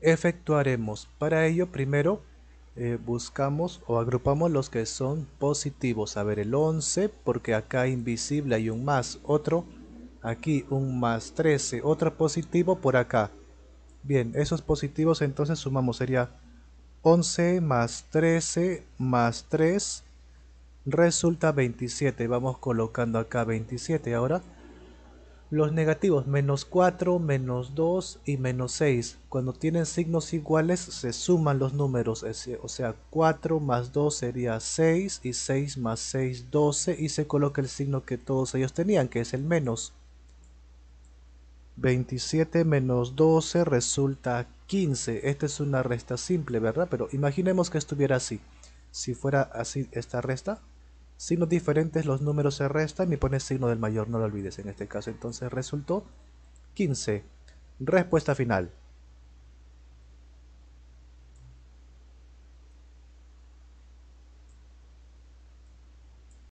efectuaremos. Para ello primero eh, buscamos o agrupamos los que son positivos. A ver el 11 porque acá invisible hay un más, otro aquí un más 13, otro positivo por acá. Bien, esos positivos entonces sumamos sería 11 más 13 más 3 resulta 27. Vamos colocando acá 27 ahora. Los negativos menos 4, menos 2 y menos 6, cuando tienen signos iguales se suman los números, o sea 4 más 2 sería 6 y 6 más 6, 12 y se coloca el signo que todos ellos tenían, que es el menos. 27 menos 12 resulta 15, esta es una resta simple, ¿verdad? Pero imaginemos que estuviera así, si fuera así esta resta, signos diferentes, los números se restan y pones signo del mayor, no lo olvides en este caso. Entonces resultó 15. Respuesta final.